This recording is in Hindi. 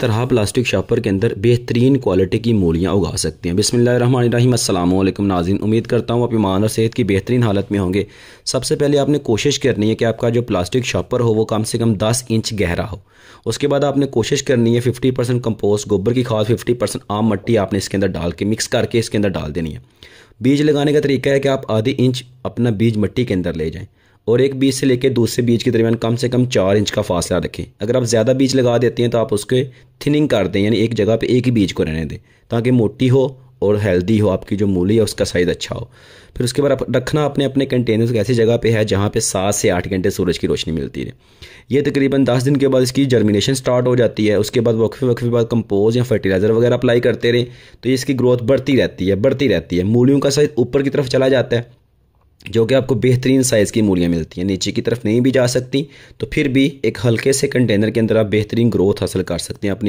तरह प्लास्टिक शॉपर के अंदर बेहतरीन क्वालिटी की मूलियाँ उगा सकते हैं बिसमीम अल्लाम नाजिन उम्मीद करता हूँ आप ईमान और सेहत की बेहतरीन हालत में होंगे सबसे पहले आपने कोशिश करनी है कि आपका जो प्लास्टिक शॉपर हो वो कम से कम 10 इंच गहरा हो उसके बाद आपने कोशिश करनी है 50 परसेंट कम्पोस्ट गोबर की खाद 50 परसेंट आम मट्टी आपने इसके अंदर डाल के मिक्स करके इसके अंदर डाल देनी है बीज लगाने का तरीका है कि आप आधी इंच अपना बीज मट्टी के अंदर ले जाएँ और एक बीज से लेकर दूसरे बीज के दरमियान कम से कम चार इंच का फासला रखें अगर आप ज़्यादा बीज लगा देते हैं तो आप उसके थिनिंग कर दें यानी एक जगह पे एक ही बीज को रहने दें ताकि मोटी हो और हेल्दी हो आपकी जो मूली है उसका साइज़ अच्छा हो फिर उसके बाद आप रखना अपने अपने कंटेनर्स ऐसी जगह पे है जहाँ पे सात से आठ घंटे सूरज की रोशनी मिलती है ये तकरीबन दस दिन के बाद इसकी जर्मिनेशन स्टार्ट हो जाती है उसके बाद वक्फे वक्फे बाद कंपोज या फर्टिलाइज़र वगैरह अप्लाई करते रहें तो इसकी ग्रोथ बढ़ती रहती है बढ़ती रहती है मूलियों का साइज़ ऊपर की तरफ चला जाता है जो कि आपको बेहतरीन साइज़ की मूलियाँ मिलती हैं नीचे की तरफ नहीं भी जा सकती तो फिर भी एक हल्के से कंटेनर के अंदर आप बेहतरीन ग्रोथ हासिल कर सकते हैं अपनी